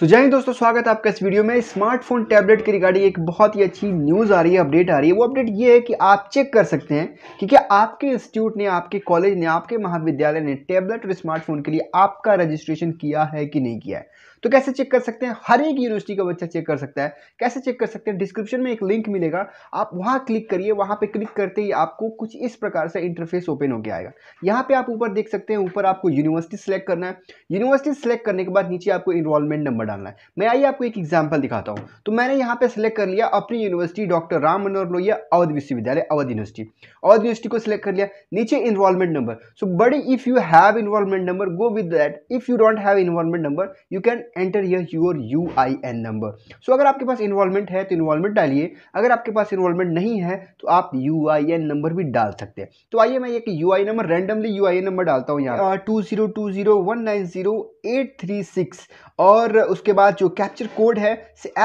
सो जय हिंद दोस्तों स्वागत है आपका इस वीडियो में स्मार्टफोन टैबलेट के रिगार्डिंग एक बहुत ही अच्छी न्यूज़ आ रही है अपडेट आ रही है वो अपडेट ये है कि आप चेक कर सकते हैं कि क्या आपके इंस्टीट्यूट ने आपके कॉलेज ने आपके महाविद्यालय ने टैबलेट और स्मार्टफोन के लिए आपका रजिस्ट्रेशन किया है कि नहीं किया है तो कैसे चेक कर सकते हैं हर एक यूनिवर्सिटी का बच्चा चेक कर सकता है कैसे चेक कर सकते हैं डिस्क्रिप्शन में एक लिंक मिलेगा आप वहाँ क्लिक करिए वहाँ पे क्लिक करते ही आपको कुछ इस प्रकार से इंटरफेस ओपन गया आएगा यहाँ पे आप ऊपर देख सकते हैं ऊपर आपको यूनिवर्सिटी सेलेक्ट करना है यूनिवर्सिटी सेलेक्ट करने के बाद नीचे आपको इन्वॉल्वमेंट नंबर डालना है मैं आइए आपको एक एग्जाम्पल दिखाता हूँ तो मैंने यहाँ पे सेलेक्ट कर लिया अपनी यूनिवर्सिटी डॉक्टर राम मनोहर लोहिया अवध विश्वविद्यालय अवध यूनिवर्सिटी अवध यूनिवर्सिटी को सिलेक्ट कर लिया नीचे इन्वॉल्वमेंट नंबर सो बड़ी if you have enrolment number go with that if you don't have enrolment number you can enter your your U I N number so अगर आपके पास involvement है तो involvement डालिए अगर आपके पास इन्वॉल्वमेंट नहीं है तो आप यू आई एन नंबर भी डाल सकते हैं तो आइए मैं ये U I number randomly U I N number डालता हूँ यहाँ two zero two zero one nine zero eight three six और उसके बाद जो कैप्चर कोड है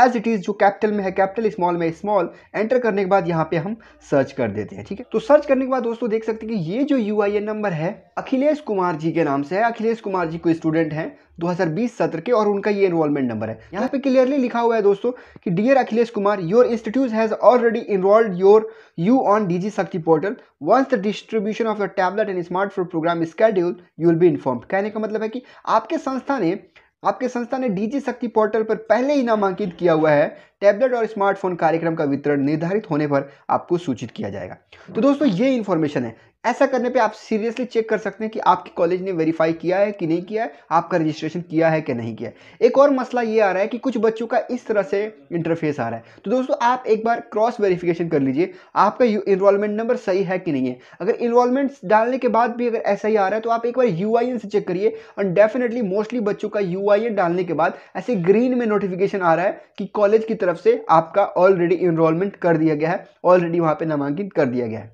एज इट इज़ जो कैपिटल में है कैपिटल स्मॉल में स्मॉल एंटर करने के बाद यहाँ पे हम सर्च कर देते हैं ठीक है तो सर्च करने के बाद दोस्तों देख सकते हैं कि ये जो यू नंबर है अखिलेश कुमार जी के नाम से है अखिलेश कुमार जी को स्टूडेंट हैं 2020 सत्र के और उनका ये इनरोलमेंट नंबर है यहाँ पे क्लियरली लिखा हुआ है दोस्तों कि dear Akhilesh Kumar your institute has already enrolled your you on Digi Shakti portal once the distribution of your tablet and smartphone program schedule you will be inform कहने का मतलब है कि आपके संस्था ने आपके संस्था ने डीजी शक्ति पोर्टल पर पहले ही नामांकित किया हुआ है टैबलेट और स्मार्टफोन कार्यक्रम का वितरण निर्धारित होने पर आपको सूचित किया जाएगा तो दोस्तों ये इन्फॉर्मेशन है ऐसा करने पे आप सीरियसली चेक कर सकते हैं कि आपके कॉलेज ने वेरीफाई किया है कि नहीं किया है आपका रजिस्ट्रेशन किया है कि नहीं किया है एक और मसला ये आ रहा है कि कुछ बच्चों का इस तरह से इंटरफेस आ रहा है तो दोस्तों आप एक बार क्रॉस वेरिफिकेशन कर लीजिए आपका इनरोलमेंट नंबर सही है कि नहीं है अगर इन्वॉल्वमेंट डालने के बाद भी अगर ऐसा ही आ रहा है तो आप एक बार यू से चेक करिए और डेफिनेटली मोस्टली बच्चों का यू डालने के बाद ऐसे ग्रीन में नोटिफिकेशन आ रहा है कि कॉलेज की तरफ से आपका ऑलरेडी इनरोलमेंट कर दिया गया है ऑलरेडी वहाँ पर नामांकन कर दिया गया है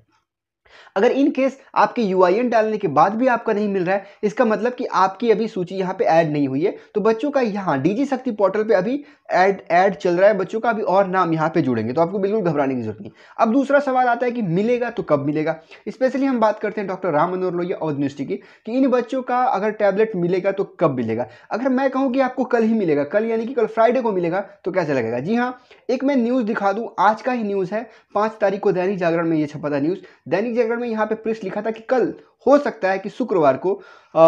अगर इन केस आपके यू डालने के बाद भी आपका नहीं मिल रहा है इसका मतलब कि आपकी अभी सूची यहाँ पे ऐड नहीं हुई है तो बच्चों का यहाँ डीजी शक्ति पोर्टल पे अभी ऐड ऐड चल रहा है बच्चों का अभी और नाम यहाँ पे जुड़ेंगे तो आपको बिल्कुल घबराने की जरूरत नहीं अब दूसरा सवाल आता है कि मिलेगा तो कब मिलेगा स्पेशली हम बात करते हैं डॉक्टर राम मनोहर लोहिया और यूनिवर्सिटी की कि इन बच्चों का अगर टैबलेट मिलेगा तो कब मिलेगा अगर मैं कहूँ कि आपको कल ही मिलेगा कल यानी कि कल फ्राइडे को मिलेगा तो कैसे लगेगा जी हाँ एक मैं न्यूज़ दिखा दूँ आज का ही न्यूज़ है पाँच तारीख को दैनिक जागरण में ये छपा था न्यूज़ दैनिक लीजिए अगर मैं यहाँ पे प्रेस लिखा था कि कल हो सकता है कि शुक्रवार को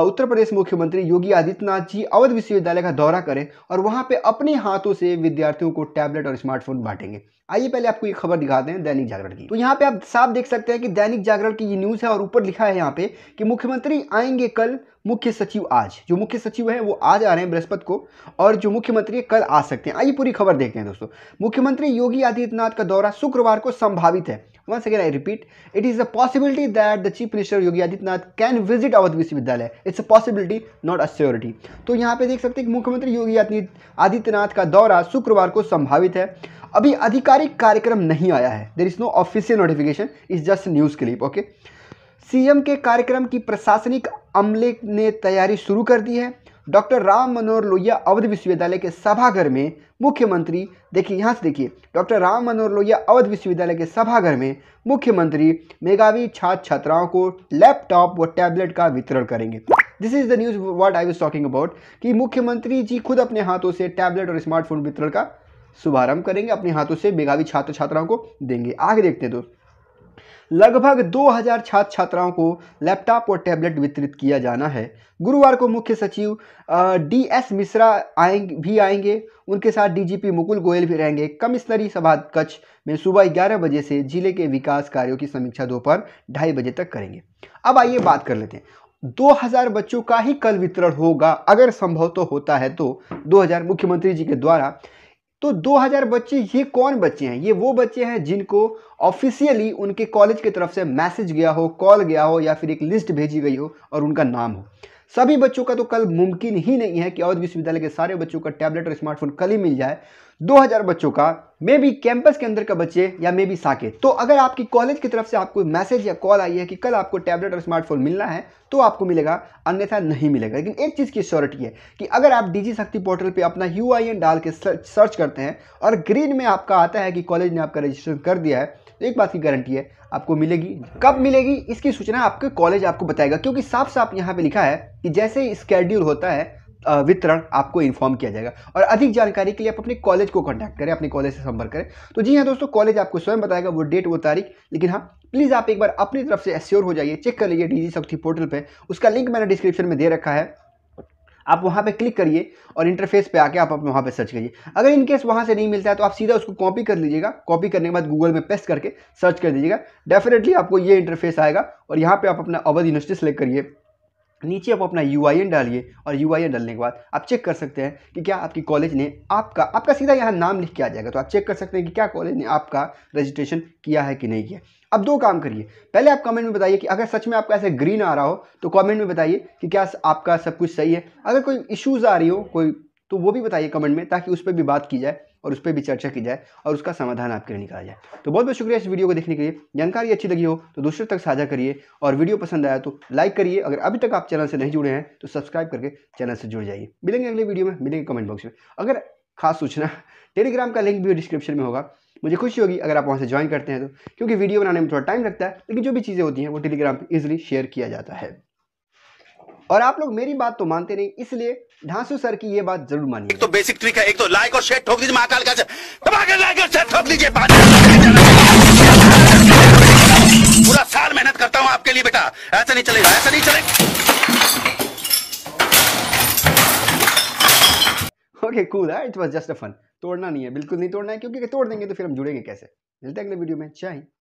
उत्तर प्रदेश मुख्यमंत्री योगी आदित्यनाथ जी अवध विश्वविद्यालय का दौरा करें और वहाँ पे अपने हाथों से विद्यार्थियों को टैबलेट और स्मार्टफोन बांटेंगे आइए पहले आपको ये खबर दिखाते हैं दैनिक जागरण की तो यहाँ पे आप साफ देख सकते हैं कि दैनिक जागरण की ये न्यूज़ है और ऊपर लिखा है यहाँ पे कि मुख्यमंत्री आएंगे कल मुख्य सचिव आज जो मुख्य सचिव है वो आज आ रहे हैं बृहस्पति को और जो मुख्यमंत्री कल आ सकते हैं आइए पूरी खबर देखते हैं दोस्तों मुख्यमंत्री योगी आदित्यनाथ का दौरा शुक्रवार को संभावित है once again I repeat it is a possibility that the chief minister Yogi Adityanath can visit Awadh विश्वविद्यालय it's a possibility not a surety तो यहाँ पे देख सकते हैं कि मुख्यमंत्री योगी आदित्यनाथ का दौरा शुक्रवार को संभावित है अभी आधिकारिक कार्यक्रम नहीं आया है there is no official notification is just news clip okay CM के कार्यक्रम की प्रशासनिक अमले ने तैयारी शुरू कर दी है डॉक्टर राम मनोहर लोहिया अवध विश्वविद्यालय के सभागार में मुख्यमंत्री देखिए यहाँ से देखिए डॉक्टर राम मनोहर लोहिया अवध विश्वविद्यालय के सभागार में मुख्यमंत्री मेघावी छात्र छात्राओं को लैपटॉप व टैबलेट का वितरण करेंगे this is the news what I was talking about कि मुख्यमंत्री जी खुद अपने हाथों से टैबलेट और स्मार्टफोन वितरण का शुभारंभ करेंगे अपने हाथों से मेघावी छात्र छात्राओं को देंगे आगे देखते हैं दोस्त लगभग 2000 छात्र छात्राओं को लैपटॉप और टैबलेट वितरित किया जाना है गुरुवार को मुख्य सचिव डी एस मिश्रा आएंगे भी आएंगे उनके साथ डीजीपी मुकुल गोयल भी रहेंगे कमिश्नरी सभा कच्छ में सुबह 11 बजे से जिले के विकास कार्यों की समीक्षा दोपहर ढाई बजे तक करेंगे अब आइए बात कर लेते हैं 2000 बच्चों का ही कल वितरण होगा अगर संभव तो होता है तो 2000 मुख्यमंत्री जी के द्वारा तो 2000 बच्चे ये कौन बच्चे हैं ये वो बच्चे हैं जिनको ऑफिशियली उनके कॉलेज की तरफ से मैसेज गया हो कॉल गया हो या फिर एक लिस्ट भेजी गई हो और उनका नाम हो सभी बच्चों का तो कल मुमकिन ही नहीं है कि अवध विश्वविद्यालय के सारे बच्चों का टैबलेट और स्मार्टफोन कल ही मिल जाए 2000 बच्चों का मे बी कैंपस के अंदर का बच्चे या मे बी साकेत तो अगर आपकी कॉलेज की तरफ से आपको मैसेज या कॉल आई है कि कल आपको टैबलेट और स्मार्टफोन मिलना है तो आपको मिलेगा अन्यथा नहीं मिलेगा लेकिन एक चीज़ की श्योरिटी है कि अगर आप डीजी शक्ति पोर्टल पे अपना यू आई एन डाल के सर्च करते हैं और ग्रीन में आपका आता है कि कॉलेज ने आपका रजिस्ट्रेशन कर दिया है तो एक बात की गारंटी है आपको मिलेगी कब मिलेगी इसकी सूचना आपके कॉलेज आपको बताएगा क्योंकि साफ साफ यहाँ पे लिखा है कि जैसे ही स्केड्यूल होता है वितरण आपको इन्फॉर्म किया जाएगा और अधिक जानकारी के लिए आप अपने कॉलेज को कॉन्टैक्ट करें अपने कॉलेज से संपर्क करें तो जी हाँ दोस्तों कॉलेज आपको स्वयं बताएगा वो डेट वो तारीख लेकिन हाँ प्लीज़ आप एक बार अपनी तरफ से एश्योर हो जाइए चेक कर लीजिए जी शक्ति पोर्टल पर उसका लिंक मैंने डिस्क्रिप्शन में दे रखा है आप वहाँ पे क्लिक करिए और इंटरफेस पे आके आप अपने वहाँ पे सर्च करिए अगर इन केस वहाँ से नहीं मिलता है तो आप सीधा उसको कॉपी कर लीजिएगा कॉपी करने के बाद गूगल में पेस्ट करके सर्च कर दीजिएगा डेफिनेटली आपको ये इंटरफेस आएगा और यहाँ पे आप अपना अवध यूनिवर्सिटी सेलेक्ट करिए नीचे आप अपना यू डालिए और यू डालने के बाद आप चेक कर सकते हैं कि क्या आपकी कॉलेज ने आपका आपका सीधा यहाँ नाम लिख के आ जाएगा तो आप चेक कर सकते हैं कि क्या कॉलेज ने आपका रजिस्ट्रेशन किया है कि नहीं किया अब दो काम करिए पहले आप कमेंट में बताइए कि अगर सच में आपका ऐसे ग्रीन आ रहा हो तो कमेंट में बताइए कि क्या आपका सब कुछ सही है अगर कोई इश्यूज़ आ रही हो कोई तो वो भी बताइए कमेंट में ताकि उस पर भी बात की जाए और उस पर भी चर्चा की जाए और उसका समाधान आपके लिए निकाला जाए तो बहुत बहुत शुक्रिया इस वीडियो को देखने के लिए जानकारी अच्छी लगी हो तो दूसरों तक साझा करिए और वीडियो पसंद आया तो लाइक करिए अगर अभी तक आप चैनल से नहीं जुड़े हैं तो सब्सक्राइब करके चैनल से जुड़ जाइए मिलेंगे अगले वीडियो में मिलेंगे कमेंट बॉक्स में अगर खास सूचना टेलीग्राम का लिंक भी डिस्क्रिप्शन में होगा मुझे खुशी होगी अगर आप वहाँ से ज्वाइन करते हैं तो क्योंकि वीडियो बनाने में थोड़ा टाइम लगता है लेकिन जो भी चीज़ें होती हैं वो टेलीग्राम पर ईजिली शेयर किया जाता है और आप लोग मेरी बात तो मानते नहीं इसलिए ढांसू सर की ये बात जरूर मानिए तो बेसिक ट्रिक है एक तो लाइक और शेयर ठोक दीजिए महाकाल का लाइक और शेयर ठोक दीजिए पूरा साल मेहनत करता हूं आपके लिए बेटा ऐसा नहीं चलेगा ऐसा नहीं चलेगा ओके कूल है it was just a fun तोड़ना नहीं है बिल्कुल नहीं तोड़ना है क्योंकि तोड़ देंगे तो फिर हम जुड़ेंगे कैसे मिलते हैं अगले वीडियो में चाहिए